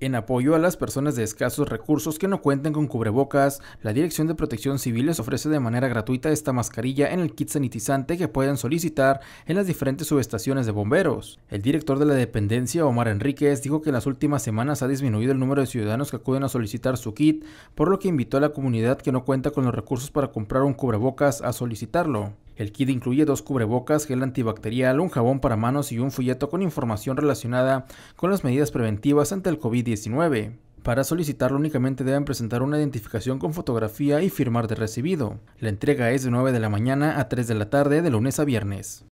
En apoyo a las personas de escasos recursos que no cuenten con cubrebocas, la Dirección de Protección Civil les ofrece de manera gratuita esta mascarilla en el kit sanitizante que pueden solicitar en las diferentes subestaciones de bomberos. El director de la dependencia, Omar Enríquez, dijo que en las últimas semanas ha disminuido el número de ciudadanos que acuden a solicitar su kit, por lo que invitó a la comunidad que no cuenta con los recursos para comprar un cubrebocas a solicitarlo. El kit incluye dos cubrebocas, gel antibacterial, un jabón para manos y un folleto con información relacionada con las medidas preventivas ante el COVID-19. Para solicitarlo únicamente deben presentar una identificación con fotografía y firmar de recibido. La entrega es de 9 de la mañana a 3 de la tarde de lunes a viernes.